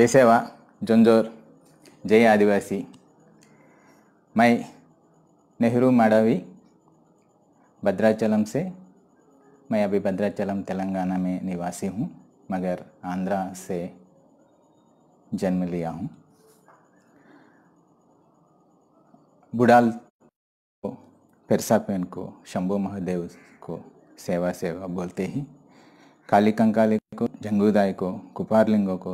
जय सेवा जोंजोर जय आदिवासी मैं नेहरू माडवी भद्राचलम से मैं अभी भद्राचलम तेलंगाना में निवासी हूँ मगर आंध्रा से जन्म लिया हूँ बुढ़ाल को पेरसापेन को शंभू महादेव को सेवा सेवा बोलते ही काली को को को కాళీ కంకాళికు జంగుదాయికు కుపార్లింగకు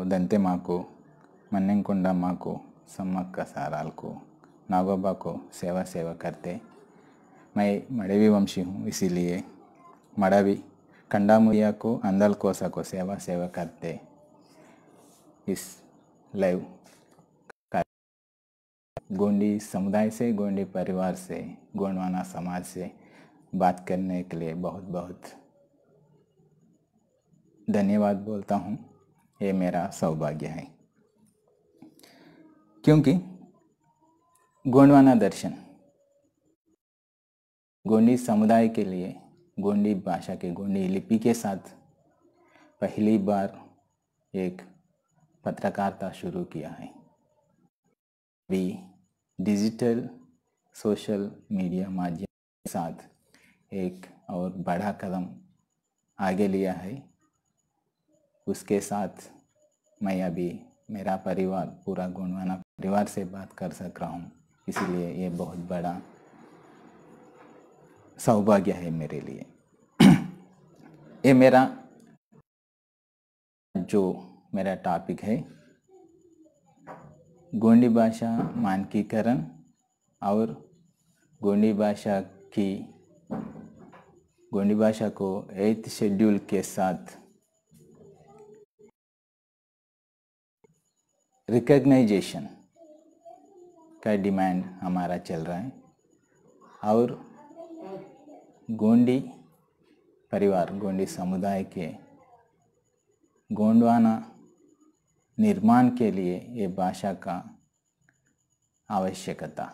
माँ को సమ్మక్క साराल नागोबा को सेवा सेवा करते मैं मड़वी वंशी हूँ इसीलिए मड़वी कंडामुया को अंदल कोसा को सेवा सेवा करते इस लाइव गोंडी समुदाय से गोंडी परिवार से गोंडवाना समाज से बात करने के लिए बहुत बहुत धन्यवाद बोलता हूँ ये मेरा सौभाग्य है क्योंकि गोंडवाना दर्शन गोंडी समुदाय के लिए गोंडी भाषा के गोंडी लिपि के साथ पहली बार एक पत्रकारिता शुरू किया है भी डिजिटल सोशल मीडिया माध्यम के साथ एक और बड़ा कदम आगे लिया है उसके साथ मैं अभी मेरा परिवार पूरा गुणवाना परिवार से बात कर सक रहा हूँ इसलिए ये बहुत बड़ा सौभाग्य है मेरे लिए ये मेरा जो मेरा टॉपिक है गोंडी भाषा मानकीकरण और गोंडी भाषा की गोंडी भाषा को एथ शेड्यूल के साथ रिकग्नाइजेशन का डिमांड हमारा चल रहा है और गोंडी परिवार गोंडी समुदाय के गोंडवाना निर्माण के लिए ये भाषा का आवश्यकता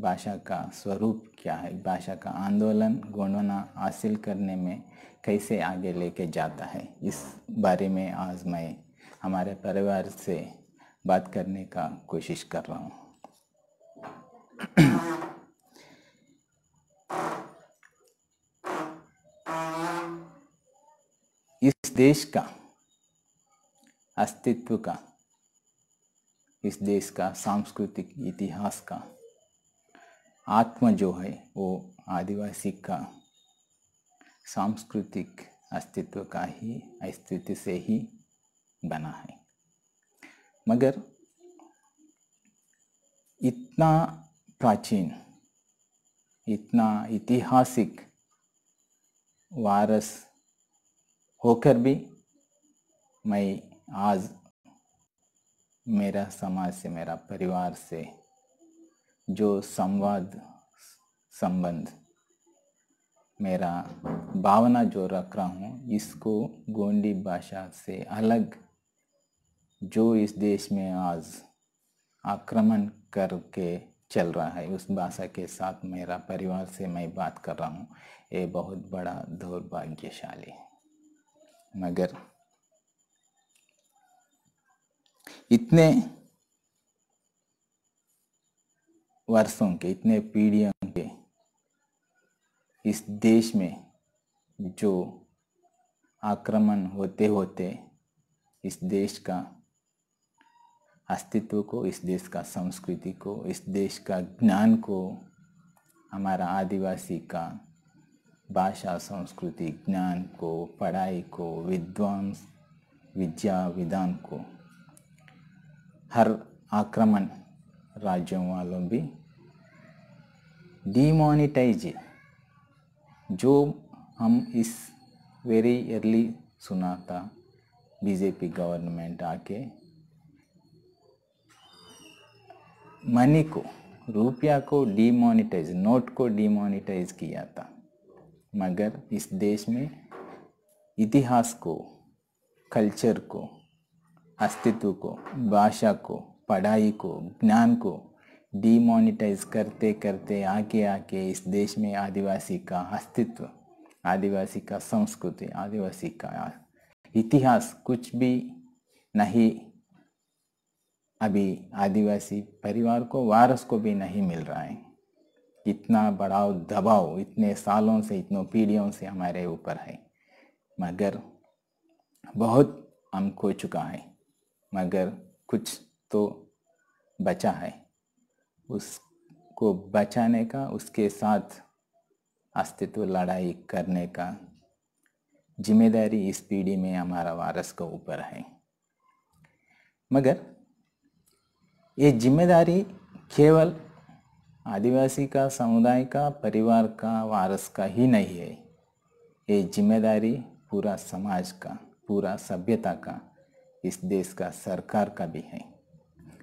भाषा का स्वरूप क्या है भाषा का आंदोलन गोंडवाना हासिल करने में कैसे आगे लेके जाता है इस बारे में आज मैं हमारे परिवार से बात करने का कोशिश कर रहा हूँ इस देश का अस्तित्व का इस देश का सांस्कृतिक इतिहास का आत्मा जो है वो आदिवासी का सांस्कृतिक अस्तित्व का ही अस्तित्व से ही बना है मगर इतना प्राचीन इतना ऐतिहासिक वारस होकर भी मैं आज मेरा समाज से मेरा परिवार से जो संवाद संबंध मेरा भावना जो रख रहा हूँ इसको गोंडी भाषा से अलग जो इस देश में आज आक्रमण करके चल रहा है उस भाषा के साथ मेरा परिवार से मैं बात कर रहा हूँ ये बहुत बड़ा दौर्भाग्यशाली है मगर इतने वर्षों के इतने पीढ़ियों के इस देश में जो आक्रमण होते होते इस देश का अस्तित्व को इस देश का संस्कृति को इस देश का ज्ञान को हमारा आदिवासी का भाषा संस्कृति ज्ञान को पढ़ाई को विद्वांस विद्या विधान को हर आक्रमण राज्यों वालों भी डिमोनिटाइज जो हम इस वेरी अर्ली सुना था बीजेपी गवर्नमेंट आके मनी को रुपया को डीमोनिटाइज नोट को डीमोनिटाइज किया था मगर इस देश में इतिहास को कल्चर को अस्तित्व को भाषा को पढ़ाई को ज्ञान को डीमोनिटाइज करते करते आके आके इस देश में आदिवासी का अस्तित्व आदिवासी का संस्कृति आदिवासी का इतिहास कुछ भी नहीं अभी आदिवासी परिवार को वारस को भी नहीं मिल रहा है इतना बड़ा दबाव इतने सालों से इतनों पीढ़ियों से हमारे ऊपर है मगर बहुत हम खो चुका है मगर कुछ तो बचा है उसको बचाने का उसके साथ अस्तित्व लड़ाई करने का जिम्मेदारी इस पीढ़ी में हमारा वारस के ऊपर है मगर ये जिम्मेदारी केवल आदिवासी का समुदाय का परिवार का वारस का ही नहीं है ये जिम्मेदारी पूरा समाज का पूरा सभ्यता का इस देश का सरकार का भी है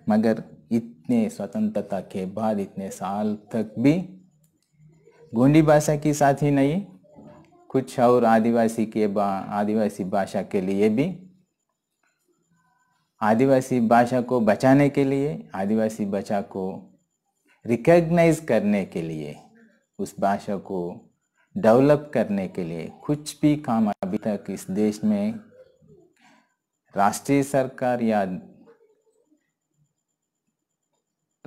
मगर इतने स्वतंत्रता के बाद इतने साल तक भी गोंडी भाषा के साथ ही नहीं कुछ और आदिवासी के बा आदिवासी भाषा के लिए भी आदिवासी भाषा को बचाने के लिए आदिवासी भाषा को रिकग्नाइज करने के लिए उस भाषा को डेवलप करने के लिए कुछ भी काम अभी तक इस देश में राष्ट्रीय सरकार या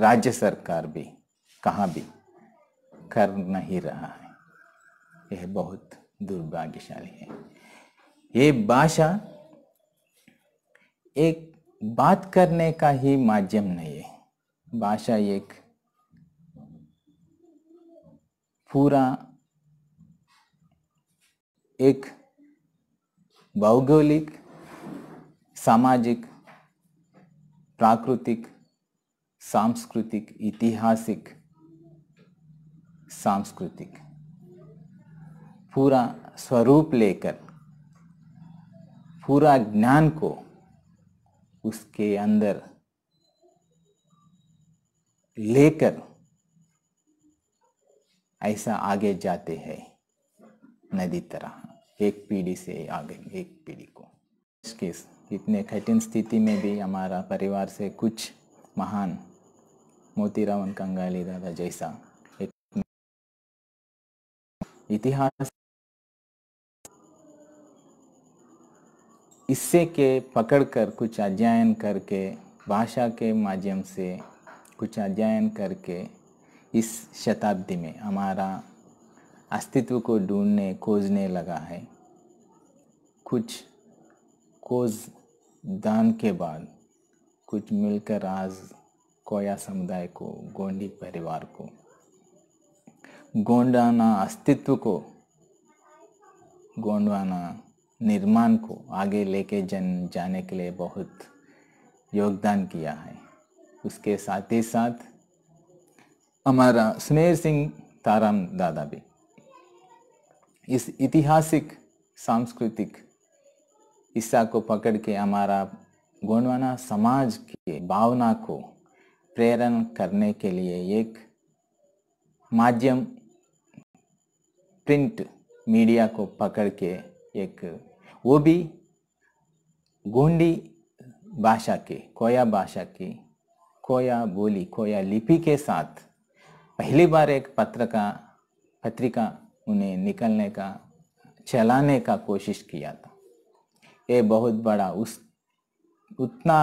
राज्य सरकार भी कहाँ भी कर नहीं रहा है यह बहुत दुर्भाग्यशाली है ये भाषा एक बात करने का ही माध्यम नहीं है भाषा एक पूरा एक भौगोलिक सामाजिक प्राकृतिक सांस्कृतिक ऐतिहासिक सांस्कृतिक पूरा स्वरूप लेकर पूरा ज्ञान को उसके अंदर लेकर ऐसा आगे जाते हैं नदी तरह एक पीढ़ी से आगे एक पीढ़ी को इसके इतने कठिन स्थिति में भी हमारा परिवार से कुछ महान मोतीरावन कंगाली दादा जैसा एक इतिहास इससे के पकड़ कर कुछ अध्ययन करके भाषा के माध्यम से कुछ अध्ययन करके इस शताब्दी में हमारा अस्तित्व को ढूंढने खोजने लगा है कुछ खोज दान के बाद कुछ मिलकर आज कोया समुदाय को गोंडी परिवार को गोंडाना अस्तित्व को गोंडवाना निर्माण को आगे लेके जन जाने के लिए बहुत योगदान किया है उसके साथ ही साथ हमारा स्नेह सिंह ताराम दादा भी इस ऐतिहासिक सांस्कृतिक हिस्सा को पकड़ के हमारा गोंडवाना समाज की भावना को प्रेरण करने के लिए एक माध्यम प्रिंट मीडिया को पकड़ के एक वो भी गोंडी भाषा के कोया भाषा की कोया बोली कोया लिपि के साथ पहली बार एक पत्र का पत्रिका उन्हें निकलने का चलाने का कोशिश किया था ये बहुत बड़ा उस उतना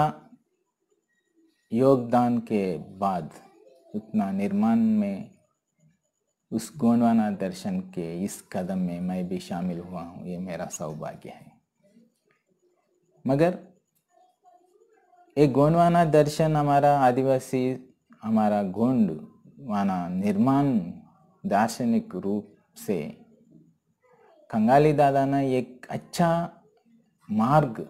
योगदान के बाद उतना निर्माण में उस गोंडवाना दर्शन के इस कदम में मैं भी शामिल हुआ हूँ ये मेरा सौभाग्य है मगर एक गोंडवाना दर्शन हमारा आदिवासी हमारा गोंडवाना निर्माण दार्शनिक रूप से कंगाली दादा ने एक अच्छा मार्ग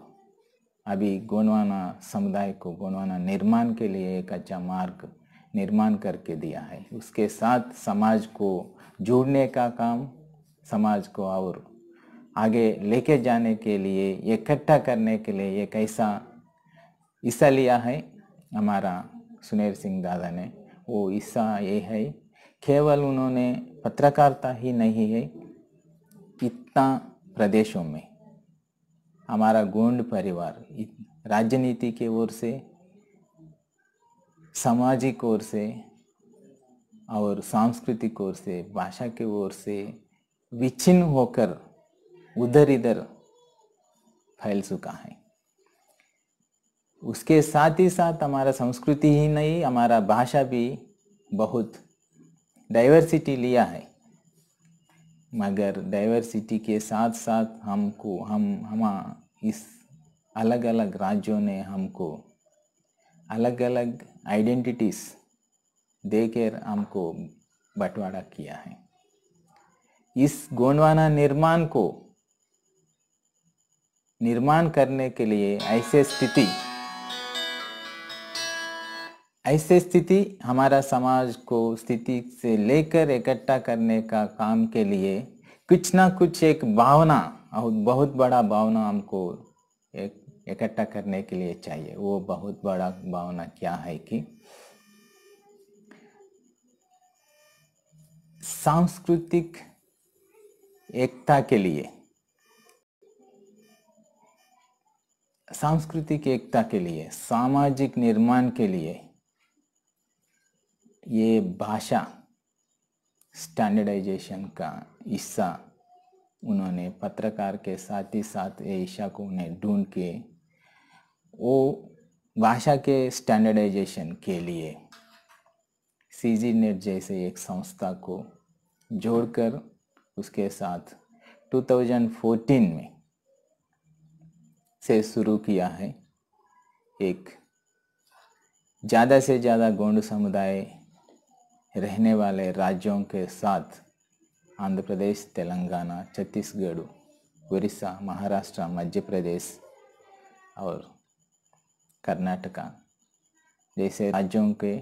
अभी गोंडवाना समुदाय को गोंडवाना निर्माण के लिए एक अच्छा मार्ग निर्माण करके दिया है उसके साथ समाज को जोड़ने का काम समाज को और आगे लेके जाने के लिए ये इकट्ठा करने के लिए ये कैसा हिस्सा लिया है हमारा सुनील सिंह दादा ने वो हिस्सा ये है केवल उन्होंने पत्रकारिता ही नहीं है इतना प्रदेशों में हमारा गोंड परिवार राजनीति की ओर से सामाजिक ओर से और सांस्कृतिक ओर से भाषा की ओर से विच्छिन्न होकर उधर इधर फैल चुका है उसके साथ ही साथ हमारा संस्कृति ही नहीं हमारा भाषा भी बहुत डाइवर्सिटी लिया है मगर डाइवर्सिटी के साथ साथ हमको हम हम हाँ, इस अलग अलग राज्यों ने हमको अलग अलग आइडेंटिटीज़ देकर हमको बंटवारा किया है इस गोंडवाना निर्माण को निर्माण करने के लिए ऐसे स्थिति ऐसे स्थिति हमारा समाज को स्थिति से लेकर इकट्ठा करने का काम के लिए कुछ ना कुछ एक भावना और बहुत बड़ा भावना हमको एक इकट्ठा करने के लिए चाहिए वो बहुत बड़ा भावना क्या है कि सांस्कृतिक एकता के लिए सांस्कृतिक एकता के लिए सामाजिक निर्माण के लिए ये भाषा स्टैंडर्डाइजेशन का हिस्सा उन्होंने पत्रकार के साथ ही साथ ये हिस्सा को उन्हें ढूंढ के वो भाषा के स्टैंडर्डाइजेशन के लिए सी नेट जैसे एक संस्था को जोड़कर उसके साथ 2014 में से शुरू किया है एक ज़्यादा से ज़्यादा गोंड समुदाय रहने वाले राज्यों के साथ आंध्र प्रदेश तेलंगाना छत्तीसगढ़ उड़ीसा महाराष्ट्र मध्य प्रदेश और कर्नाटका जैसे राज्यों के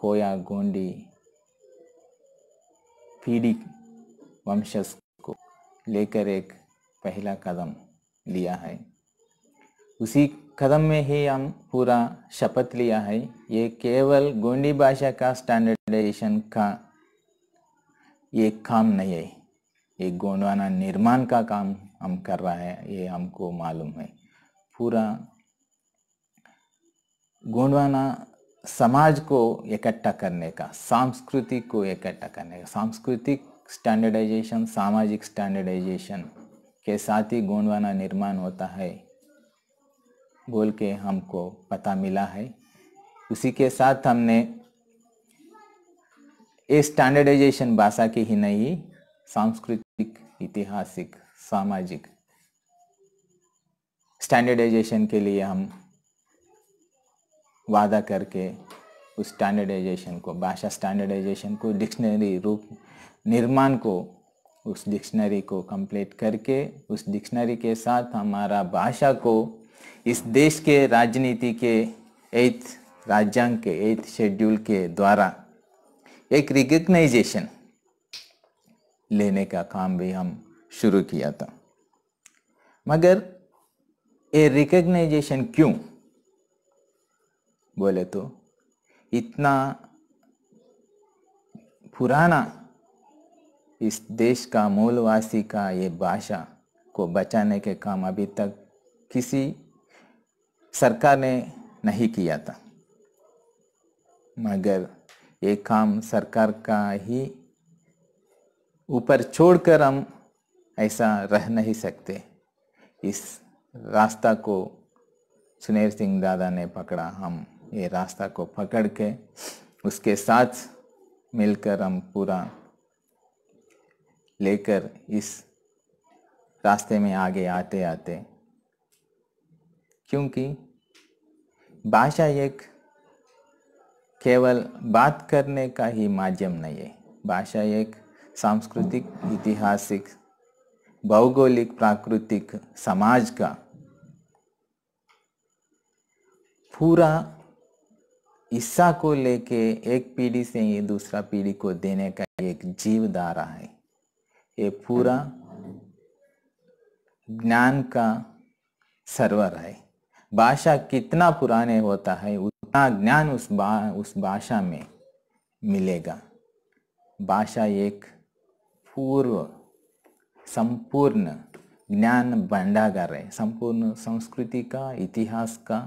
कोया गोंडी पीढ़ी वंशज को लेकर एक पहला कदम लिया है उसी कदम में ही हम पूरा शपथ लिया है ये केवल गोंडी भाषा का स्टैंडर्डाइजेशन का ये काम नहीं है ये गोंडवाना निर्माण का काम हम कर रहा है ये हमको मालूम है पूरा गोंडवाना समाज को इकट्ठा करने का सांस्कृतिक को इकट्ठा करने का सांस्कृतिक स्टैंडर्डाइजेशन सामाजिक स्टैंडर्डाइजेशन के साथ ही गोंडवाना निर्माण होता है बोल के हमको पता मिला है उसी के साथ हमने ये स्टैंडर्डाइजेशन भाषा की ही नहीं सांस्कृतिक ऐतिहासिक सामाजिक स्टैंडर्डाइजेशन के लिए हम वादा करके उस स्टैंडर्डाइजेशन को भाषा स्टैंडर्डाइजेशन को डिक्शनरी रूप निर्माण को उस डिक्शनरी को कंप्लीट करके उस डिक्शनरी के साथ हमारा भाषा को इस देश के राजनीति के एथ राज्यांग के एथ शेड्यूल के द्वारा एक रिकग्नाइजेशन लेने का काम भी हम शुरू किया था मगर ये रिकग्नाइजेशन क्यों बोले तो इतना पुराना इस देश का मूलवासी का ये भाषा को बचाने के काम अभी तक किसी सरकार ने नहीं किया था मगर ये काम सरकार का ही ऊपर छोड़कर हम ऐसा रह नहीं सकते इस रास्ता को सुनेर सिंह दादा ने पकड़ा हम ये रास्ता को पकड़ के उसके साथ मिलकर हम पूरा लेकर इस रास्ते में आगे आते आते क्योंकि भाषा एक केवल बात करने का ही माध्यम नहीं है भाषा एक सांस्कृतिक ऐतिहासिक भौगोलिक प्राकृतिक समाज का पूरा हिस्सा को लेके एक पीढ़ी से ये दूसरा पीढ़ी को देने का एक जीवधारा है ये पूरा ज्ञान का सर्वर है भाषा कितना पुराने होता है उतना ज्ञान उस बा उस भाषा में मिलेगा भाषा एक पूर्व संपूर्ण ज्ञान भंडागर है संपूर्ण संस्कृति का इतिहास का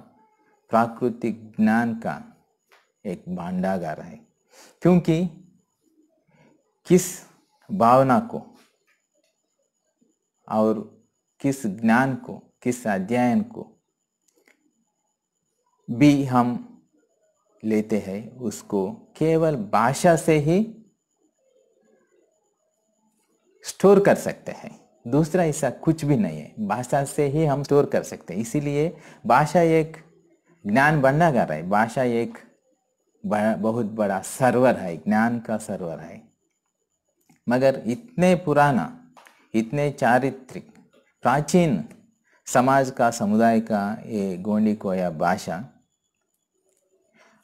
प्राकृतिक ज्ञान का एक भंडागर है क्योंकि किस भावना को और किस ज्ञान को किस अध्ययन को भी हम लेते हैं उसको केवल भाषा से ही स्टोर कर सकते हैं दूसरा ऐसा कुछ भी नहीं है भाषा से ही हम स्टोर कर सकते हैं इसीलिए भाषा एक ज्ञान रहा है भाषा एक बड़ा बहुत बड़ा सर्वर है ज्ञान का सर्वर है मगर इतने पुराना इतने चारित्रिक प्राचीन समाज का समुदाय का ये गोंडी कोया भाषा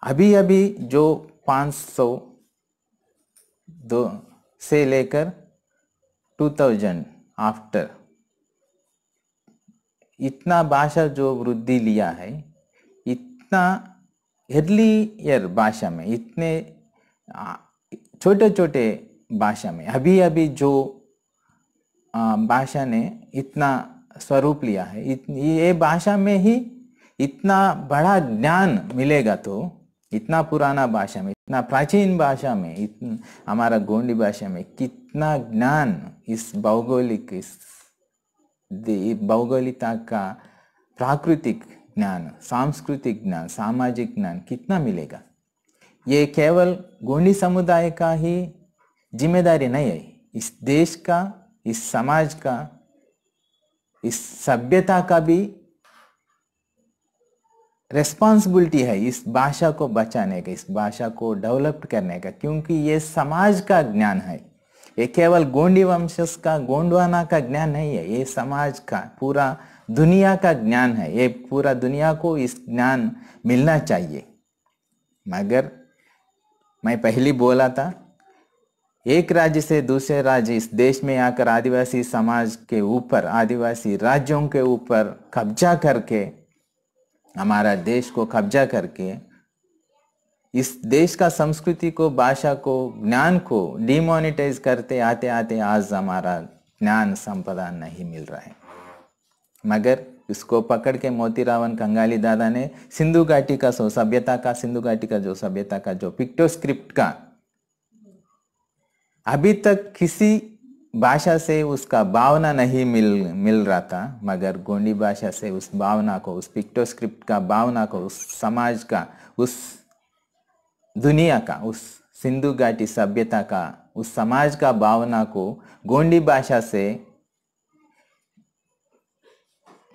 अभी अभी जो 500 दो से लेकर 2000 आफ्टर इतना भाषा जो वृद्धि लिया है इतना अर्ली ईयर भाषा में इतने छोटे छोटे भाषा में अभी अभी जो भाषा ने इतना स्वरूप लिया है ये भाषा में ही इतना बड़ा ज्ञान मिलेगा तो इतना पुराना भाषा में इतना प्राचीन भाषा में इतना हमारा गोंडी भाषा में कितना ज्ञान इस भौगोलिक इस भौगोलिकता का प्राकृतिक ज्ञान सांस्कृतिक ज्ञान सामाजिक ज्ञान कितना मिलेगा ये केवल गोंडी समुदाय का ही जिम्मेदारी नहीं है इस देश का इस समाज का इस सभ्यता का भी रेस्पॉन्सिबिलिटी है इस भाषा को बचाने का इस भाषा को डेवलप करने का क्योंकि ये समाज का ज्ञान है ये केवल गोंडी वंशस का गोंडवाना का ज्ञान नहीं है ये समाज का पूरा दुनिया का ज्ञान है ये पूरा दुनिया को इस ज्ञान मिलना चाहिए मगर मैं पहली बोला था एक राज्य से दूसरे राज्य इस देश में आकर आदिवासी समाज के ऊपर आदिवासी राज्यों के ऊपर कब्जा करके हमारा देश को कब्जा करके इस देश का संस्कृति को भाषा को ज्ञान को डिमोनिटाइज करते आते आते आज हमारा ज्ञान संपदा नहीं मिल रहा है मगर इसको पकड़ के मोती रावन कंगाली दादा ने सिंधु घाटी का सो सभ्यता का सिंधु घाटी का जो सभ्यता का जो पिक्टोस्क्रिप्ट का अभी तक किसी भाषा से उसका भावना नहीं मिल मिल रहा था मगर गोंडी भाषा से उस भावना को उस पिक्टोस्क्रिप्ट का भावना को उस समाज का उस दुनिया का उस सिंधु घाटी सभ्यता का उस समाज का भावना को गोंडी भाषा से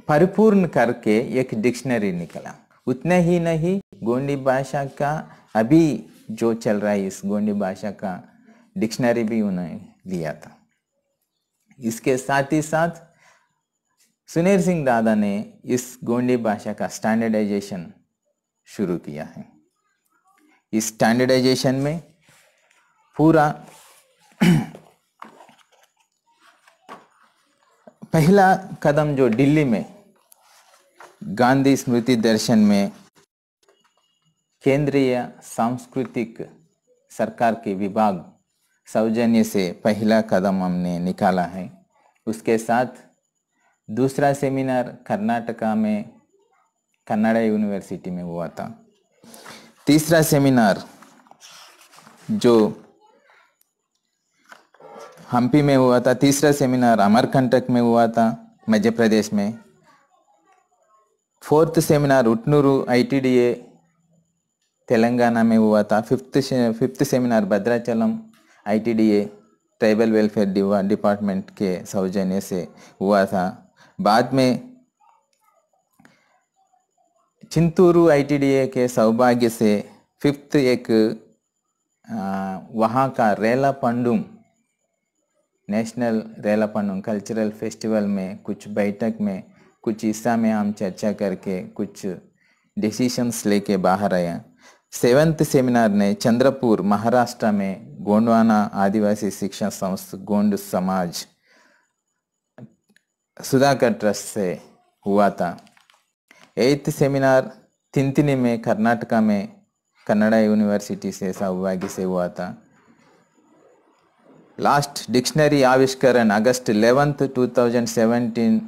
परिपूर्ण करके एक डिक्शनरी निकला उतना ही नहीं गोंडी भाषा का अभी जो चल रहा है इस गोंडी भाषा का डिक्शनरी भी उन्होंने दिया था इसके साथ ही साथ सुनीर सिंह दादा ने इस गोंडी भाषा का स्टैंडर्डाइजेशन शुरू किया है इस स्टैंडर्डाइजेशन में पूरा पहला कदम जो दिल्ली में गांधी स्मृति दर्शन में केंद्रीय सांस्कृतिक सरकार के विभाग सौजन्य से पहला कदम हमने निकाला है उसके साथ दूसरा सेमिनार कर्नाटका में कन्नड़ा यूनिवर्सिटी में हुआ था तीसरा सेमिनार जो हम्पी में हुआ था तीसरा सेमिनार अमरकंटक में हुआ था मध्य प्रदेश में fourth seminar Utnoor ITDA Telangana में हुआ था fifth fifth seminar Bhadrachalam ITDA tribal welfare department के सौजन्य से हुआ था बाद में चिंतूरू आईटीडीए के सौभाग्य से फिफ्थ एक वहाँ का रेला पंडुम नेशनल रेला पंडुम कल्चरल फेस्टिवल में कुछ बैठक में कुछ हिस्सा में हम चर्चा करके कुछ डिसीशंस लेके बाहर आया सेवेंथ सेमिनार ने चंद्रपुर महाराष्ट्र में गोंडवाना आदिवासी शिक्षा संस्था गोंड समाज सुधाकर ट्रस्ट से हुआ था एथ सेमिनार तिंतिनी में कर्नाटका में कन्नड़ा यूनिवर्सिटी से सहभागी से हुआ था लास्ट डिक्शनरी आविष्करण अगस्त थाउजेंड 2017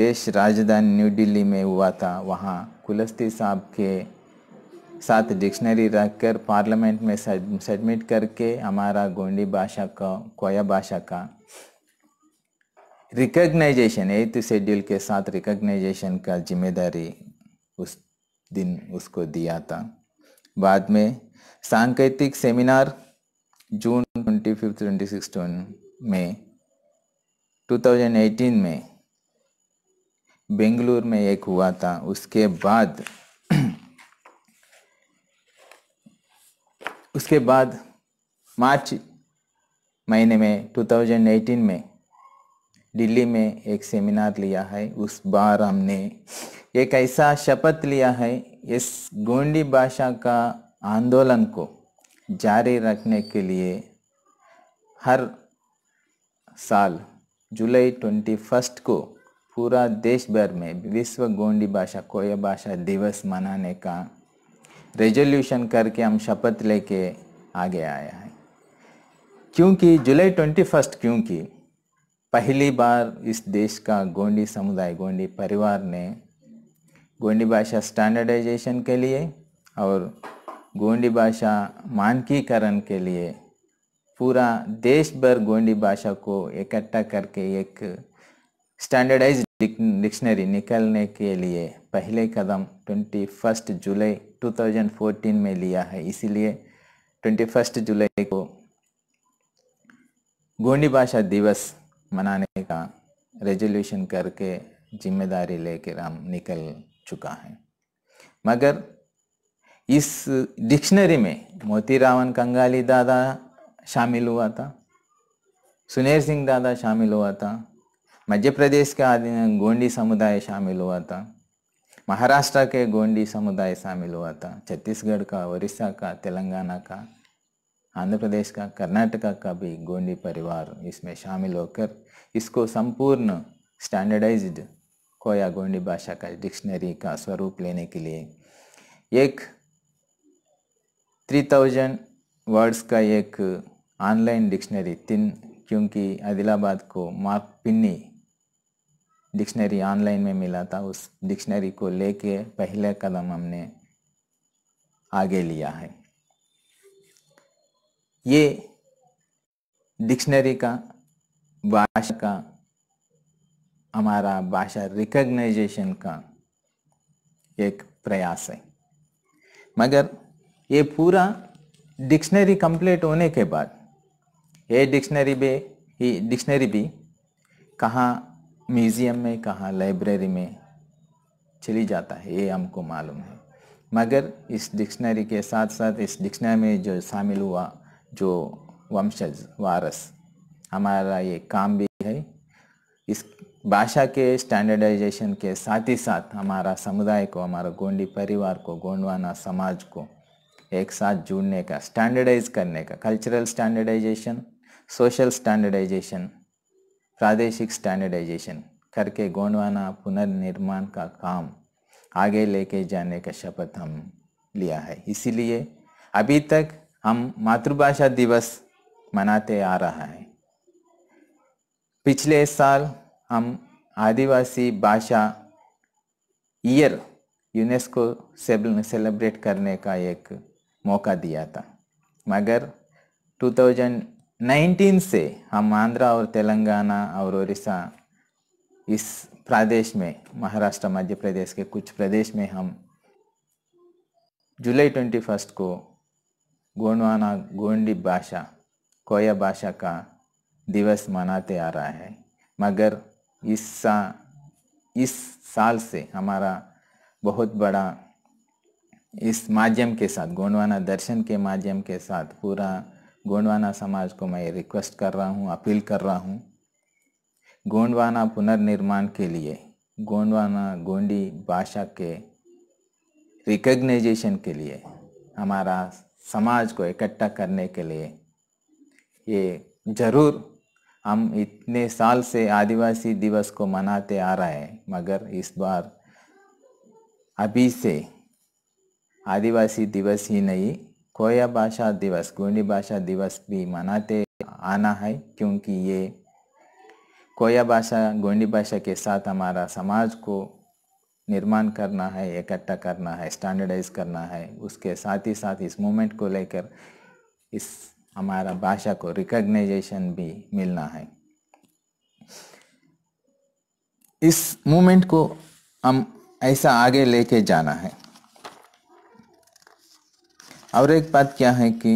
देश राजधानी न्यू दिल्ली में हुआ था वहाँ कुलस्ती साहब के साथ डिक्शनरी रखकर पार्लियामेंट में सबमिट करके हमारा गोंडी भाषा का कोया भाषा का रिकग्नाइजेशन एथ शेड्यूल के साथ रिकग्नाइजेशन का जिम्मेदारी उस दिन उसको दिया था बाद में सांकेतिक seminar June twenty fifth twenty six में 2018 में बेंगलुरु में एक हुआ था उसके बाद उसके बाद मार्च महीने में 2018 में दिल्ली में एक सेमिनार लिया है उस बार हमने एक ऐसा शपथ लिया है इस गोंडी भाषा का आंदोलन को जारी रखने के लिए हर साल जुलाई ट्वेंटी फर्स्ट को पूरा देश भर में विश्व गोंडी भाषा कोया भाषा दिवस मनाने का रेजोल्यूशन करके हम शपथ लेके आगे आया है क्योंकि जुलाई ट्वेंटी फर्स्ट क्योंकि पहली बार इस देश का गोंडी समुदाय गोंडी परिवार ने गोंडी भाषा स्टैंडर्डाइजेशन के लिए और गोंडी भाषा मानकीकरण के लिए पूरा देश भर गोंडी भाषा को इकट्ठा करके एक स्टैंडर्डाइज डिक्शनरी निकलने के लिए पहले कदम ट्वेंटी फर्स्ट जुलाई 2014 में लिया है इसीलिए 21 जुलाई को गोंडी भाषा दिवस मनाने का रेजोल्यूशन करके जिम्मेदारी लेकर हम निकल चुका है मगर इस डिक्शनरी में मोती रावन कंगाली दादा शामिल हुआ था सुनेर सिंह दादा शामिल हुआ था मध्य प्रदेश का गोंडी समुदाय शामिल हुआ था महाराष्ट्र के गोंडी समुदाय शामिल हुआ था छत्तीसगढ़ का उड़ीसा का तेलंगाना का आंध्र प्रदेश का कर्नाटका का भी गोंडी परिवार इसमें शामिल होकर इसको संपूर्ण स्टैंडर्डाइज्ड कोया गोंडी भाषा का डिक्शनरी का स्वरूप लेने के लिए एक थ्री थाउजेंड वर्ड्स का एक ऑनलाइन डिक्शनरी तीन क्योंकि आदिलाबाद को मार्क पिन्नी डिक्शनरी ऑनलाइन में मिला था उस डिक्शनरी को लेके पहला कदम हमने आगे लिया है ये डिक्शनरी का भाषा का हमारा भाषा रिकग्नाइजेशन का एक प्रयास है मगर ये पूरा डिक्शनरी कंप्लीट होने के बाद ये डिक्शनरी भी डिक्शनरी भी कहाँ म्यूज़ियम में कहाँ लाइब्रेरी में चली जाता है ये हमको मालूम है मगर इस डिक्शनरी के साथ साथ इस डिक्शनरी में जो शामिल हुआ जो वंशज वारस हमारा ये काम भी है इस भाषा के स्टैंडर्डाइजेशन के साथ ही साथ हमारा समुदाय को हमारा गोंडी परिवार को गोंडवाना समाज को एक साथ जुड़ने का स्टैंडर्डाइज करने का कल्चरल स्टैंडर्डाइजेशन सोशल स्टैंडर्डाइजेशन प्रादेशिक स्टैंडर्डाइजेशन करके गोंडवाना पुनर्निर्माण का काम आगे लेके जाने का शपथ हम लिया है इसीलिए अभी तक हम मातृभाषा दिवस मनाते आ रहा है पिछले साल हम आदिवासी भाषा ईयर यूनेस्को सेलिब्रेट करने का एक मौका दिया था मगर नाइनटीन से हम आंध्रा और तेलंगाना और उड़ीसा इस प्रदेश में महाराष्ट्र मध्य प्रदेश के कुछ प्रदेश में हम जुलाई ट्वेंटी फर्स्ट को गोंडवाना गोंडी भाषा कोया भाषा का दिवस मनाते आ रहा है मगर इस सा इस साल से हमारा बहुत बड़ा इस माध्यम के साथ गोंडवाना दर्शन के माध्यम के साथ पूरा गोंडवाना समाज को मैं रिक्वेस्ट कर रहा हूँ अपील कर रहा हूँ गोंडवाना पुनर्निर्माण के लिए गोंडवाना गोंडी भाषा के रिकग्नाइजेशन के लिए हमारा समाज को इकट्ठा करने के लिए ये ज़रूर हम इतने साल से आदिवासी दिवस को मनाते आ रहे हैं मगर इस बार अभी से आदिवासी दिवस ही नहीं कोया भाषा दिवस गोंडी भाषा दिवस भी मनाते आना है क्योंकि ये कोया भाषा गोंडी भाषा के साथ हमारा समाज को निर्माण करना है इकट्ठा करना है स्टैंडर्डाइज करना है उसके साथ ही साथ इस मूवमेंट को लेकर इस हमारा भाषा को रिकग्नाइजेशन भी मिलना है इस मूवमेंट को हम ऐसा आगे लेके जाना है और एक बात क्या है कि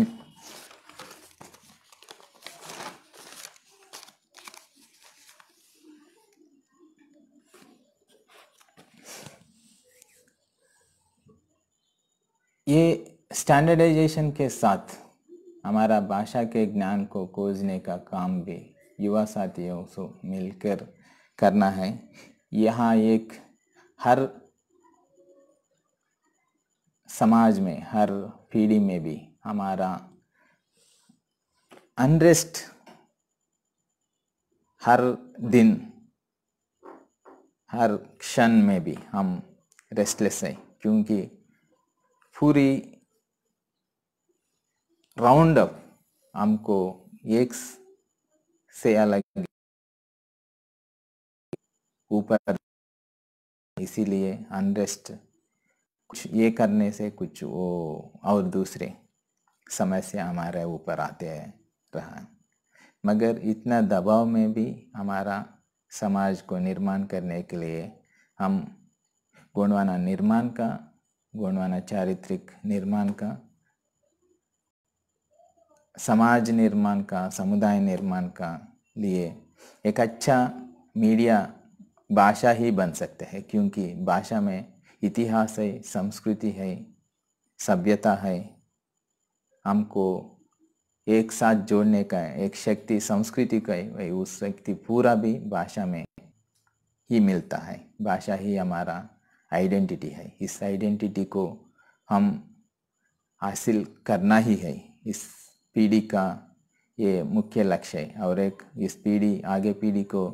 ये स्टैंडर्डाइजेशन के साथ हमारा भाषा के ज्ञान को खोजने का काम भी युवा साथियों से मिलकर करना है यहाँ एक हर समाज में हर पीढ़ी में भी हमारा अनरेस्ट हर दिन हर क्षण में भी हम रेस्टलेस हैं क्योंकि पूरी राउंड अप हमको एक से अलग ऊपर इसीलिए अनरेस्ट कुछ ये करने से कुछ वो और दूसरे समस्या हमारे ऊपर आते हैं रहा मगर इतना दबाव में भी हमारा समाज को निर्माण करने के लिए हम गुणवाना निर्माण का गुणवाना चारित्रिक निर्माण का समाज निर्माण का समुदाय निर्माण का लिए एक अच्छा मीडिया भाषा ही बन सकते हैं क्योंकि भाषा में इतिहास है संस्कृति है सभ्यता है हमको एक साथ जोड़ने का है एक शक्ति संस्कृति का है वही उस शक्ति पूरा भी भाषा में ही मिलता है भाषा ही हमारा आइडेंटिटी है इस आइडेंटिटी को हम हासिल करना ही है इस पीढ़ी का ये मुख्य लक्ष्य है और एक इस पीढ़ी आगे पीढ़ी को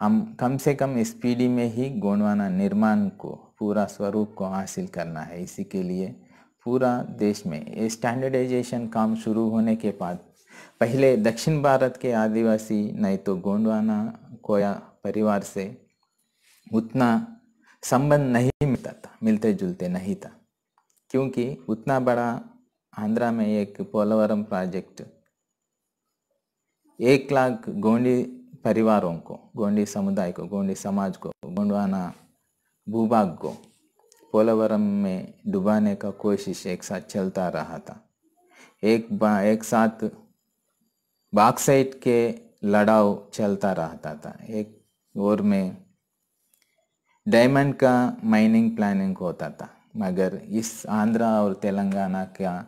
हम कम से कम इस पीढ़ी में ही गोंडवाना निर्माण को पूरा स्वरूप को हासिल करना है इसी के लिए पूरा देश में स्टैंडर्डाइजेशन काम शुरू होने के बाद पहले दक्षिण भारत के आदिवासी नहीं तो गोंडवाना कोया परिवार से उतना संबंध नहीं मिलता था मिलते जुलते नहीं था क्योंकि उतना बड़ा आंध्रा में एक पोलवरम प्रोजेक्ट एक लाख गोंडी परिवारों को गोंडी समुदाय को गोंडी समाज को गोंडवाना भूभाग को पोलावरम में डुबाने का कोशिश एक साथ चलता रहा था एक बा एक साथ बाक्साइट के लड़ाव चलता रहता था एक और में डायमंड का माइनिंग प्लानिंग होता था मगर इस आंध्रा और तेलंगाना का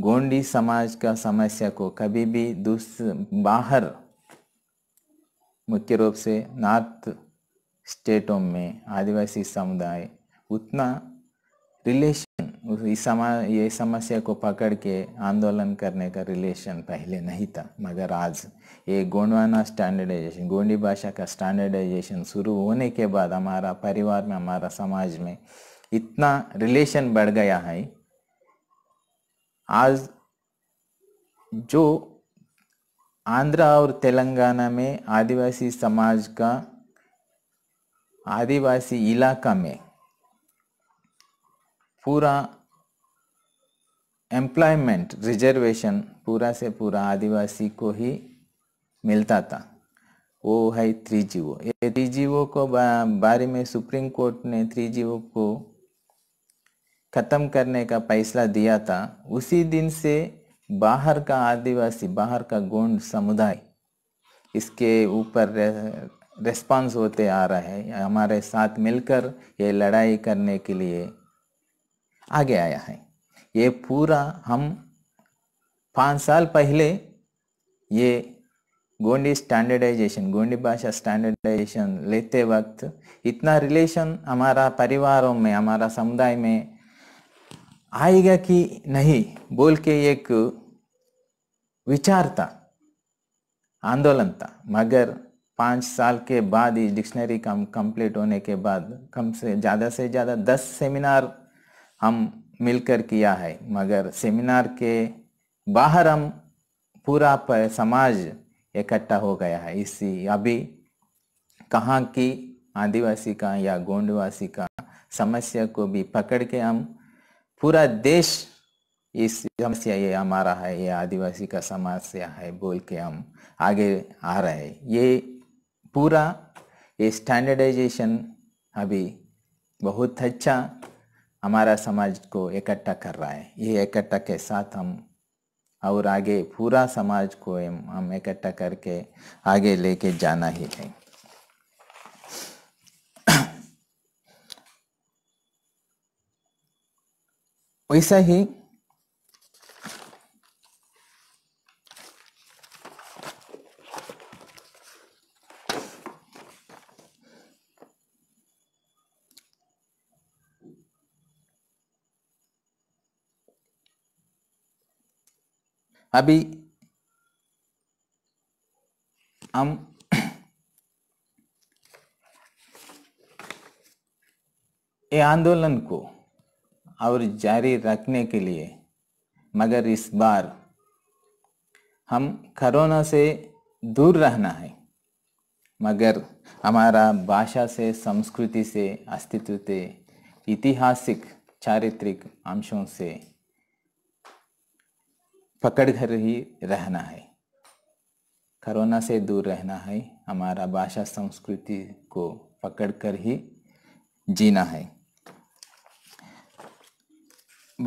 गोंडी समाज का समस्या को कभी भी दूस बाहर मुख्य रूप से नॉर्थ स्टेटों में आदिवासी समुदाय उतना रिलेशन इस समा ये समस्या को पकड़ के आंदोलन करने का रिलेशन पहले नहीं था मगर आज ये गोंडवाना स्टैंडर्डाइजेशन गोंडी भाषा का स्टैंडर्डाइजेशन शुरू होने के बाद हमारा परिवार में हमारा समाज में इतना रिलेशन बढ़ गया है आज जो आंध्र और तेलंगाना में आदिवासी समाज का आदिवासी इलाका में पूरा एम्प्लॉयमेंट रिजर्वेशन पूरा से पूरा आदिवासी को ही मिलता था वो है थ्री जी ओ ये थ्री जी ओ को बारे में सुप्रीम कोर्ट ने थ्री जी ओ को ख़त्म करने का फैसला दिया था उसी दिन से बाहर का आदिवासी बाहर का गोंड समुदाय इसके ऊपर रिस्पांस होते आ रहा है हमारे साथ मिलकर ये लड़ाई करने के लिए आगे आया है ये पूरा हम पाँच साल पहले ये गोंडी स्टैंडर्डाइजेशन गोंडी भाषा स्टैंडर्डाइजेशन लेते वक्त इतना रिलेशन हमारा परिवारों में हमारा समुदाय में आएगा कि नहीं बोल के एक विचार था आंदोलन था मगर पाँच साल के बाद इस डिक्शनरी कम कंप्लीट होने के बाद कम से ज़्यादा से ज़्यादा दस सेमिनार हम मिलकर किया है मगर सेमिनार के बाहर हम पूरा समाज इकट्ठा हो गया है इसी अभी कहाँ की आदिवासी का या गोंडवासी का समस्या को भी पकड़ के हम पूरा देश इस समस्या ये हमारा है ये आदिवासी का समस्या है बोल के हम आगे आ रहे हैं ये पूरा ये स्टैंडर्डाइजेशन अभी बहुत अच्छा हमारा समाज को इकट्ठा कर रहा है ये इकट्ठा के साथ हम और आगे पूरा समाज को हम इकट्ठा करके आगे लेके जाना ही है वैसा ही अभी हम ये आंदोलन को और जारी रखने के लिए मगर इस बार हम कोरोना से दूर रहना है मगर हमारा भाषा से संस्कृति से अस्तित्व से ऐतिहासिक चारित्रिक अंशों से पकड़ कर ही रहना है करोना से दूर रहना है हमारा भाषा संस्कृति को पकड़ कर ही जीना है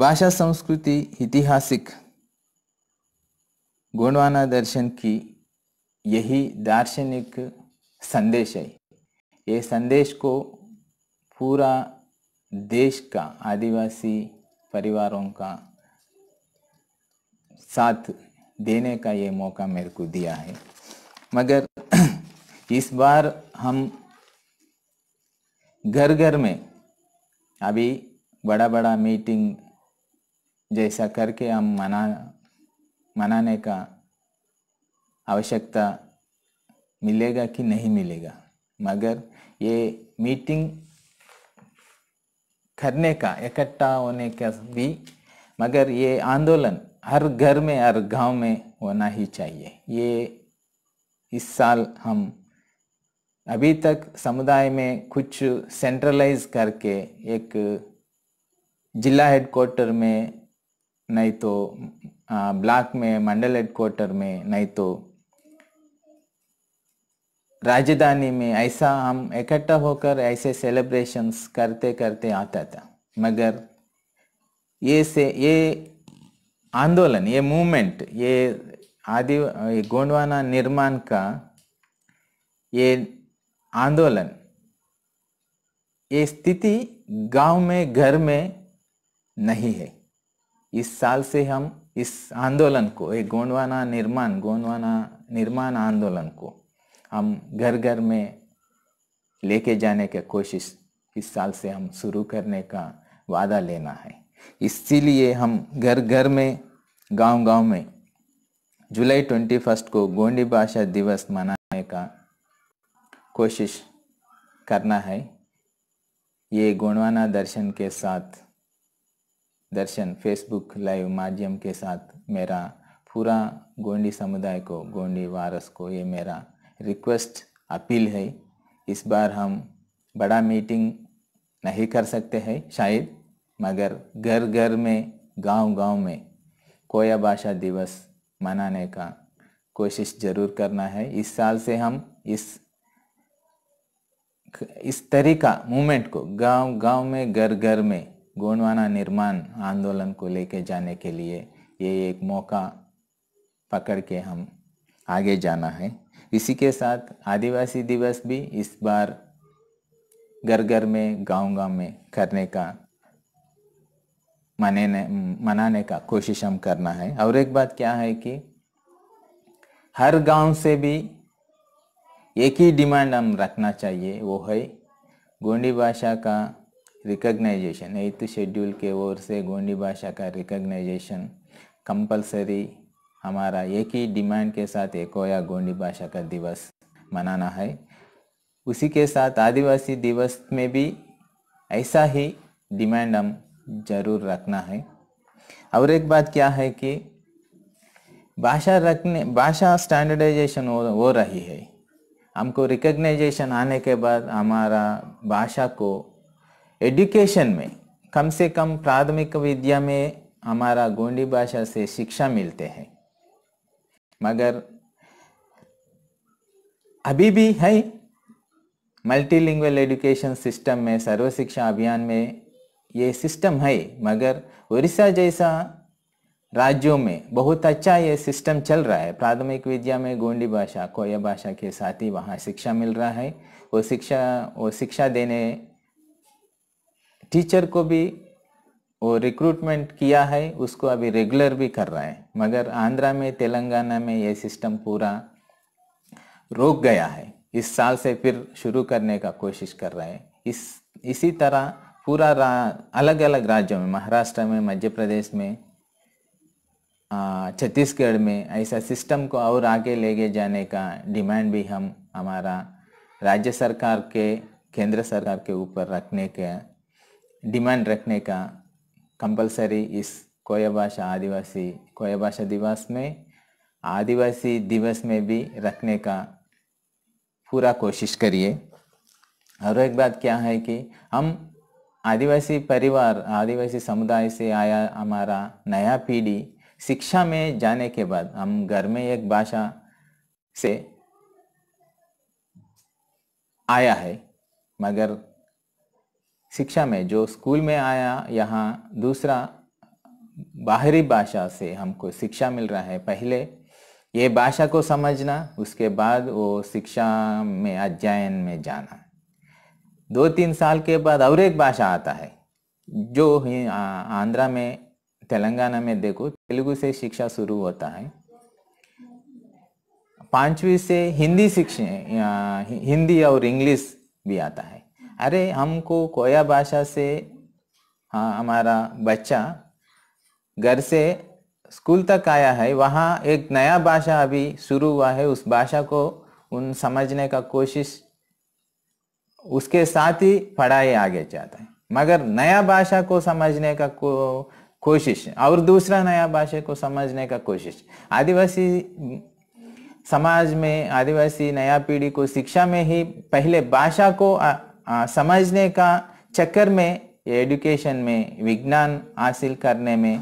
भाषा संस्कृति ऐतिहासिक गोंडवाना दर्शन की यही दार्शनिक संदेश है ये संदेश को पूरा देश का आदिवासी परिवारों का साथ देने का ये मौका मेरे को दिया है मगर इस बार हम घर घर में अभी बड़ा बड़ा मीटिंग जैसा करके हम मना मनाने का आवश्यकता मिलेगा कि नहीं मिलेगा मगर ये मीटिंग करने का इकट्ठा होने का भी मगर ये आंदोलन हर घर में हर गांव में होना ही चाहिए ये इस साल हम अभी तक समुदाय में कुछ सेंट्रलाइज करके एक जिला हेडक्वार्टर में नहीं तो ब्लॉक में मंडल हेडक्वार्टर में नहीं तो राजधानी में ऐसा हम इकट्ठा होकर ऐसे सेलिब्रेशंस करते करते आता था मगर ये से ये आंदोलन ये मूवमेंट ये आदि ये गोंडवाना निर्माण का ये आंदोलन ये स्थिति गांव में घर में नहीं है इस साल से हम इस आंदोलन को ये गोंडवाना निर्माण गोंडवाना निर्माण आंदोलन को हम घर घर में लेके जाने की कोशिश इस साल से हम शुरू करने का वादा लेना है इसीलिए हम घर घर में गांव गांव में जुलाई ट्वेंटी फर्स्ट को गोंडी भाषा दिवस मनाने का कोशिश करना है ये गोंडवाना दर्शन के साथ दर्शन फेसबुक लाइव माध्यम के साथ मेरा पूरा गोंडी समुदाय को गोंडी वारस को ये मेरा रिक्वेस्ट अपील है इस बार हम बड़ा मीटिंग नहीं कर सकते हैं शायद मगर घर घर में गांव गांव में कोया भाषा दिवस मनाने का कोशिश जरूर करना है इस साल से हम इस इस तरीका मूवमेंट को गांव गांव में घर घर में गोंडवाना निर्माण आंदोलन को लेके जाने के लिए ये एक मौका पकड़ के हम आगे जाना है इसी के साथ आदिवासी दिवस भी इस बार घर घर में गांव गांव में करने का मनाने मनाने का कोशिश हम करना है और एक बात क्या है कि हर गांव से भी एक ही डिमांड हम रखना चाहिए वो है गोंडी भाषा का रिकग्नाइजेशन एट्थ शेड्यूल के ओर से गोंडी भाषा का रिकग्नाइजेशन कंपलसरी हमारा एक ही डिमांड के साथ एकोया गोंडी भाषा का दिवस मनाना है उसी के साथ आदिवासी दिवस में भी ऐसा ही डिमांड हम जरूर रखना है और एक बात क्या है कि भाषा रखने भाषा स्टैंडर्डाइजेशन हो, हो रही है हमको रिकग्नाइजेशन आने के बाद हमारा भाषा को एडुकेशन में कम से कम प्राथमिक विद्या में हमारा गोंडी भाषा से शिक्षा मिलते हैं मगर अभी भी है मल्टीलिंगुअल एजुकेशन सिस्टम में सर्व शिक्षा अभियान में ये सिस्टम है मगर उड़ीसा जैसा राज्यों में बहुत अच्छा ये सिस्टम चल रहा है प्राथमिक विद्या में गोंडी भाषा कोया भाषा के साथ ही वहाँ शिक्षा मिल रहा है वो शिक्षा वो शिक्षा देने टीचर को भी वो रिक्रूटमेंट किया है उसको अभी रेगुलर भी कर रहा है मगर आंध्रा में तेलंगाना में ये सिस्टम पूरा रोक गया है इस साल से फिर शुरू करने का कोशिश कर रहा है इस इसी तरह पूरा अलग अलग राज्यों में महाराष्ट्र में मध्य प्रदेश में छत्तीसगढ़ में ऐसा सिस्टम को और आगे लेके जाने का डिमांड भी हम हमारा राज्य सरकार के केंद्र सरकार के ऊपर रखने का डिमांड रखने का कंपलसरी इस कोया भाषा आदिवासी कोया भाषा दिवस में आदिवासी दिवस में भी रखने का पूरा कोशिश करिए और एक बात क्या है कि हम आदिवासी परिवार आदिवासी समुदाय से आया हमारा नया पीढ़ी शिक्षा में जाने के बाद हम घर में एक भाषा से आया है मगर शिक्षा में जो स्कूल में आया यहाँ दूसरा बाहरी भाषा से हमको शिक्षा मिल रहा है पहले ये भाषा को समझना उसके बाद वो शिक्षा में अध्ययन में जाना दो तीन साल के बाद और एक भाषा आता है जो आंध्रा में तेलंगाना में देखो तेलुगु से शिक्षा शुरू होता है पांचवी से हिंदी शिक्षा हिंदी और इंग्लिश भी आता है अरे हमको कोया भाषा से हाँ हमारा बच्चा घर से स्कूल तक आया है वहाँ एक नया भाषा अभी शुरू हुआ है उस भाषा को उन समझने का कोशिश उसके साथ ही पढ़ाई आगे जाता है मगर नया भाषा को समझने का को कोशिश और दूसरा नया भाषा को समझने का कोशिश आदिवासी समाज में आदिवासी नया पीढ़ी को शिक्षा में ही पहले भाषा को आ, आ, समझने का चक्कर में एडुकेशन में विज्ञान हासिल करने में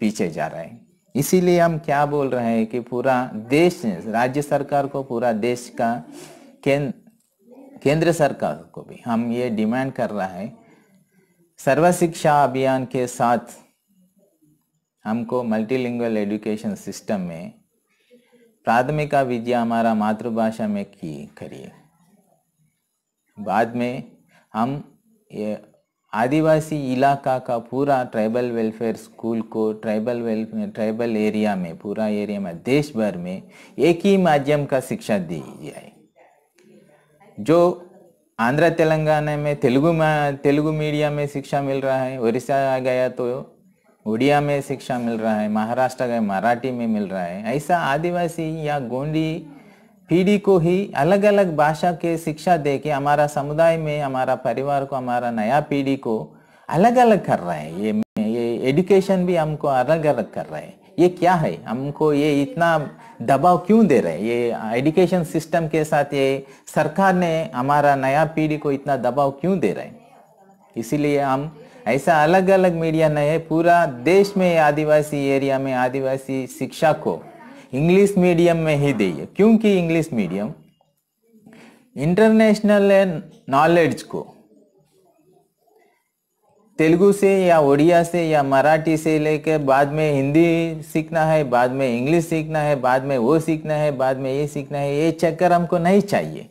पीछे जा रहा है इसीलिए हम क्या बोल रहे हैं कि पूरा देश राज्य सरकार को पूरा देश का केंद्र केंद्र सरकार को भी हम ये डिमांड कर रहा है सर्व शिक्षा अभियान के साथ हमको मल्टीलिंगुअल एजुकेशन सिस्टम में प्राथमिक विद्या हमारा मातृभाषा में की करिए बाद में हम ये आदिवासी इलाका का पूरा ट्राइबल वेलफेयर स्कूल को ट्राइबल वेलफेयर ट्राइबल एरिया में पूरा एरिया में देश भर में एक ही माध्यम का शिक्षा दी जाए जो आंध्र तेलंगाना में तेलुगु में तेलुगु मीडिया में शिक्षा मिल रहा है उड़ीसा आ गया तो उड़िया में शिक्षा मिल रहा है महाराष्ट्र गए मराठी में मिल रहा है ऐसा आदिवासी या गोंडी पीढ़ी को ही अलग अलग भाषा के शिक्षा दे के हमारा समुदाय में हमारा परिवार को हमारा नया पीढ़ी को अलग अलग कर रहा है ये ये एडुकेशन भी हमको अलग अलग कर रहा है ये क्या है हमको ये इतना दबाव क्यों दे रहे हैं ये एजुकेशन सिस्टम के साथ ये सरकार ने हमारा नया पीढ़ी को इतना दबाव क्यों दे रहे हैं इसीलिए हम ऐसा अलग अलग मीडिया नहीं है पूरा देश में आदिवासी एरिया में आदिवासी शिक्षा को इंग्लिश मीडियम में ही दे क्योंकि इंग्लिश मीडियम इंटरनेशनल नॉलेज को तेलुगु से या उड़िया से या मराठी से लेके बाद में हिंदी सीखना है बाद में इंग्लिश सीखना है बाद में वो सीखना है बाद में ये सीखना है ये चक्कर हमको नहीं चाहिए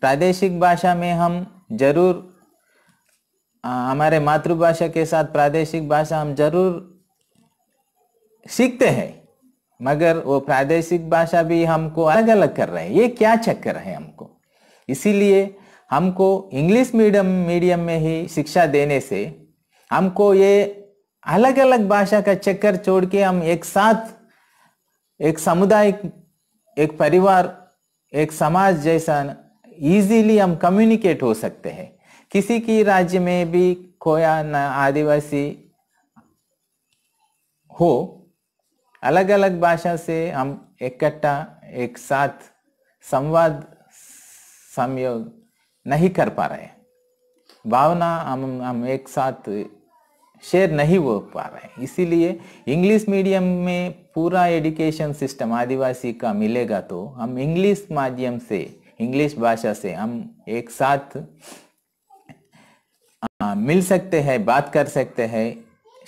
प्रादेशिक भाषा में हम जरूर आ, हमारे मातृभाषा के साथ प्रादेशिक भाषा हम जरूर सीखते हैं मगर वो प्रादेशिक भाषा भी हमको अलग अलग कर रहे हैं ये क्या चक्कर है हमको इसीलिए हमको इंग्लिश मीडियम मीडियम में ही शिक्षा देने से हमको ये अलग अलग भाषा का चक्कर छोड़ के हम एक साथ एक समुदाय एक परिवार एक समाज जैसा इजीली हम कम्युनिकेट हो सकते हैं किसी की राज्य में भी कोया न आदिवासी हो अलग अलग भाषा से हम इकट्ठा एक, एक साथ संवाद संयोग नहीं कर पा रहे भावना हम हम एक साथ शेयर नहीं हो पा रहे हैं इसीलिए इंग्लिश मीडियम में पूरा एडुकेशन सिस्टम आदिवासी का मिलेगा तो हम इंग्लिश माध्यम से इंग्लिश भाषा से हम एक साथ आ, मिल सकते हैं बात कर सकते हैं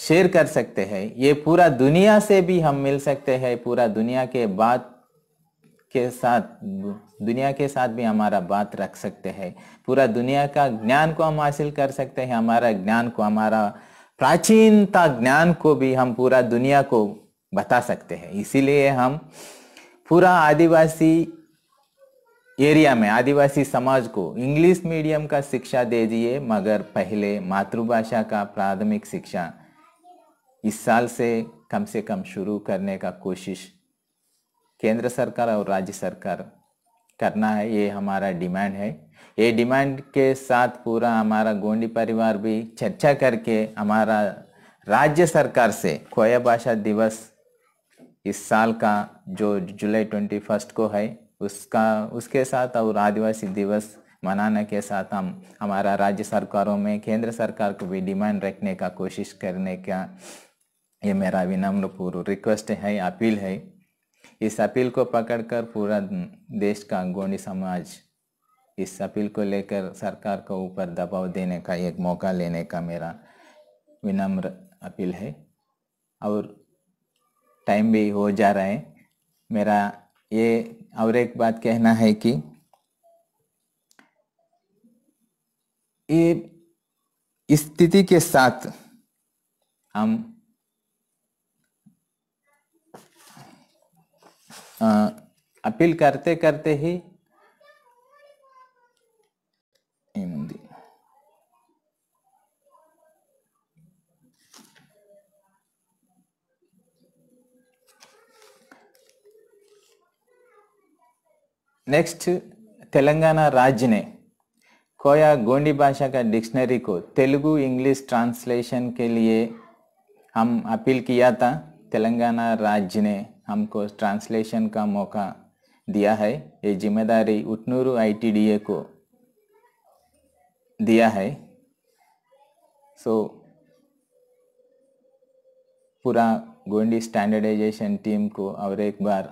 शेयर कर सकते हैं ये पूरा दुनिया से भी हम मिल सकते हैं पूरा दुनिया के बात के साथ दुनिया के साथ भी हमारा बात रख सकते हैं पूरा दुनिया का ज्ञान को हम हासिल कर सकते हैं हमारा ज्ञान को हमारा प्राचीनता ज्ञान को भी हम पूरा दुनिया को बता सकते हैं इसीलिए हम पूरा आदिवासी एरिया में आदिवासी समाज को इंग्लिश मीडियम का शिक्षा दे दिए मगर पहले मातृभाषा का प्राथमिक शिक्षा इस साल से कम से कम शुरू करने का कोशिश केंद्र सरकार और राज्य सरकार करना है ये हमारा डिमांड है ये डिमांड के साथ पूरा हमारा गोंडी परिवार भी चर्चा करके हमारा राज्य सरकार से खोया भाषा दिवस इस साल का जो जुलाई ट्वेंटी फर्स्ट को है उसका उसके साथ और आदिवासी दिवस मनाने के साथ हम हमारा राज्य सरकारों में केंद्र सरकार को भी डिमांड रखने का कोशिश करने का ये मेरा विनम्र पूर्व रिक्वेस्ट है अपील है इस अपील को पकड़कर पूरा देश का गोंडी समाज इस अपील को लेकर सरकार को ऊपर दबाव देने का एक मौका लेने का मेरा विनम्र अपील है और टाइम भी हो जा रहा है मेरा ये और एक बात कहना है कि ये स्थिति के साथ हम अपील करते करते ही ఏముంది नेक्स्ट तेलंगाना राज्य ने खोया गोंडी भाषा का डिक्शनरी को तेलुगु इंग्लिश ट्रांसलेशन के लिए हम अपील किया था तेलंगाना राज्य ने हमको ट्रांसलेशन का मौका दिया है ये जिम्मेदारी उटनूरू आईटीडीए को दिया है सो पूरा गोंडी स्टैंडर्डाइजेशन टीम को और एक बार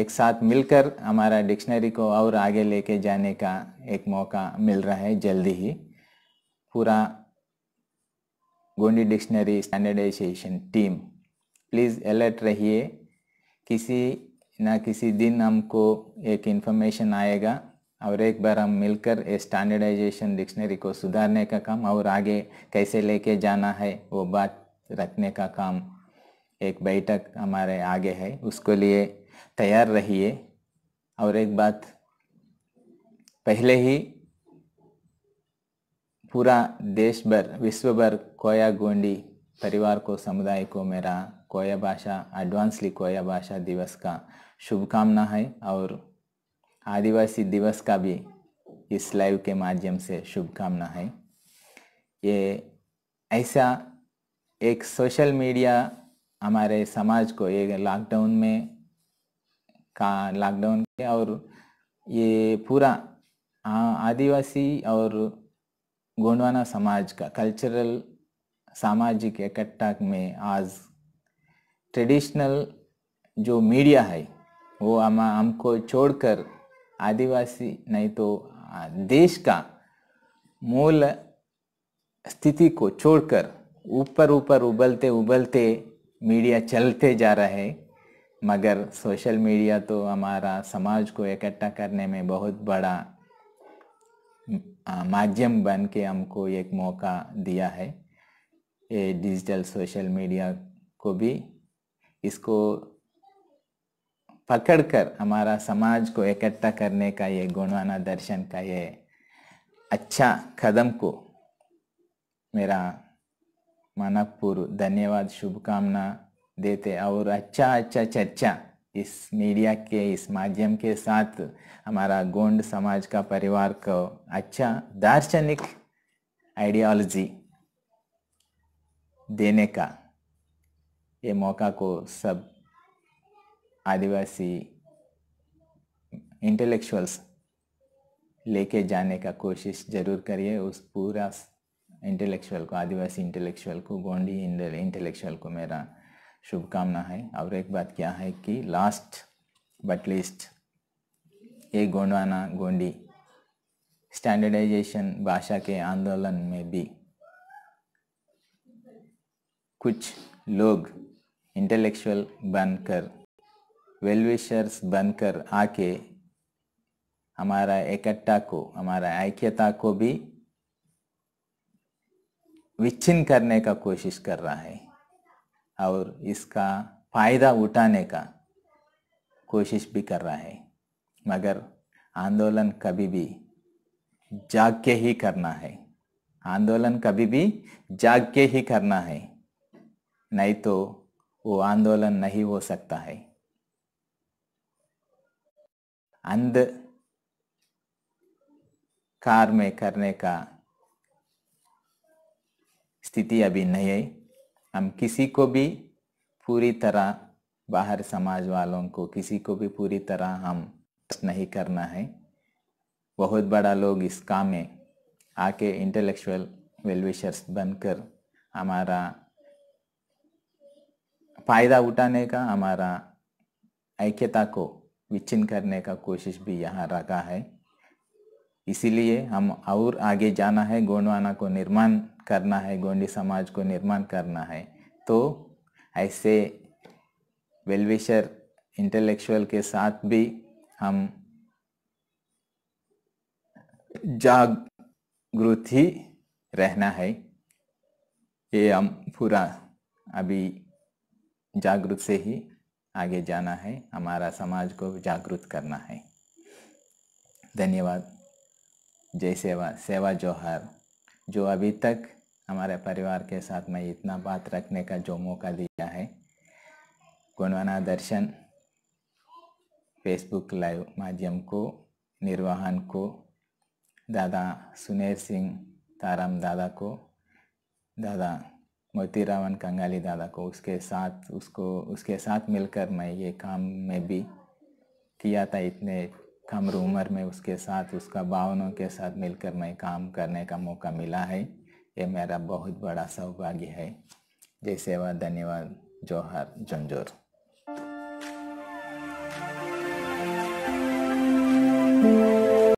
एक साथ मिलकर हमारा डिक्शनरी को और आगे लेके जाने का एक मौका मिल रहा है जल्दी ही पूरा Gondi dictionary standardisation team please alert रहिए किसी ना किसी दिन हमको एक इन्फॉर्मेशन आएगा और एक बार हम मिलकर ये स्टैंडर्डाइजेशन डिक्शनरी को सुधारने का काम और आगे कैसे लेके जाना है वो बात रखने का काम एक बैठक हमारे आगे है उसको लिए तैयार रहिए और एक बात पहले ही पूरा देश भर विश्व भर कोया गोंडी परिवार को समुदाय को मेरा कोया भाषा एडवांसली कोया भाषा दिवस का शुभकामना है और आदिवासी दिवस का भी इस लाइव के माध्यम से शुभकामना है ये ऐसा एक सोशल मीडिया हमारे समाज को ये लॉकडाउन में का लॉकडाउन के और ये पूरा आदिवासी और गोंडवाना समाज का कल्चरल सामाजिक इकट्ठा में आज ट्रेडिशनल जो मीडिया है वो हम हमको छोड़कर आदिवासी नहीं तो देश का मूल स्थिति को छोड़कर ऊपर ऊपर उबलते उबलते मीडिया चलते जा रहा है मगर सोशल मीडिया तो हमारा समाज को इकट्ठा करने में बहुत बड़ा माध्यम बन के हमको एक मौका दिया है ये डिजिटल सोशल मीडिया को भी इसको पकड़कर हमारा समाज को इकट्ठा करने का ये गुणवाना दर्शन का ये अच्छा कदम को मेरा मानवपूर्व धन्यवाद शुभकामना देते और अच्छा अच्छा चर्चा इस मीडिया के इस माध्यम के साथ हमारा गोंड समाज का परिवार को अच्छा दार्शनिक आइडियोलॉजी देने का ये मौका को सब आदिवासी इंटेलेक्चुअल्स लेके जाने का कोशिश ज़रूर करिए उस पूरा इंटेलेक्चुअल को आदिवासी इंटेलेक्चुअल को गोंडी इंटेलेक्चुअल को मेरा शुभकामना है और एक बात क्या है कि लास्ट बट लिस्ट ये गोंडवाना गोंडी स्टैंडर्डाइजेशन भाषा के आंदोलन में भी कुछ लोग इंटेलेक्चुअल बनकर वेलविशर्स बनकर आके हमारा इकट्ठा को हमारा ऐक्यता को भी विच्छिन्न करने का कोशिश कर रहा है और इसका फायदा उठाने का कोशिश भी कर रहा है मगर आंदोलन कभी भी जाग के ही करना है आंदोलन कभी भी जाग के ही करना है नहीं तो वो आंदोलन नहीं हो सकता है अंध कार में करने का स्थिति अभी नहीं है हम किसी को भी पूरी तरह बाहर समाज वालों को किसी को भी पूरी तरह हम नहीं करना है बहुत बड़ा लोग इस काम में आके इंटेलेक्चुअल वेलविशर्स बनकर हमारा फ़ायदा उठाने का हमारा ऐक्यता को विच्छिन्न करने का कोशिश भी यहाँ रखा है इसीलिए हम और आगे जाना है गोंडवाना को निर्माण करना है गोंडी समाज को निर्माण करना है तो ऐसे वेलविशर इंटेलेक्चुअल के साथ भी हम जागरूक ही रहना है ये हम पूरा अभी जागरूक से ही आगे जाना है हमारा समाज को जागृत करना है धन्यवाद जय सेवा सेवा जौहर जो अभी तक हमारे परिवार के साथ मैं इतना बात रखने का जो मौका दिया है गुणवाना दर्शन फेसबुक लाइव माध्यम को निर्वाहन को दादा सुनेर सिंह ताराम दादा को दादा मोती रावन कंगाली दादा को उसके साथ उसको उसके साथ मिलकर मैं ये काम में भी किया था इतने कम उम्र में उसके साथ उसका भावनों के साथ मिलकर मैं काम करने का मौका मिला है ये मेरा बहुत बड़ा सौभाग्य है जय सेवा धन्यवाद जौहर झंझोर